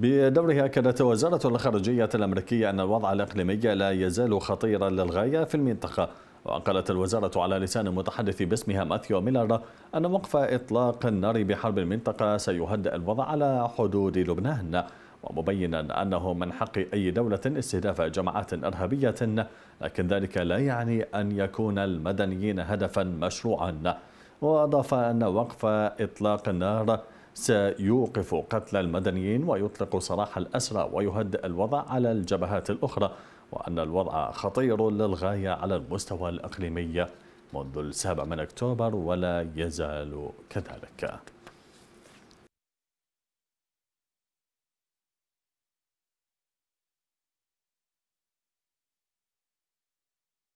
بدورها أكدت وزارة الخارجية الأمريكية أن الوضع الإقليمي لا يزال خطيرا للغاية في المنطقة وأقلت الوزارة على لسان المتحدث باسمها ماثيو ميلر أن وقف إطلاق النار بحرب المنطقة سيهدئ الوضع على حدود لبنان ومبينا أنه من حق أي دولة استهداف جماعات إرهابية لكن ذلك لا يعني أن يكون المدنيين هدفا مشروعا وأضاف أن وقف إطلاق النار سيوقف قتل المدنيين ويطلق سراح الأسرى ويهدئ الوضع على الجبهات الأخرى وأن الوضع خطير للغاية على المستوى الأقليمي منذ السابع من أكتوبر ولا يزال كذلك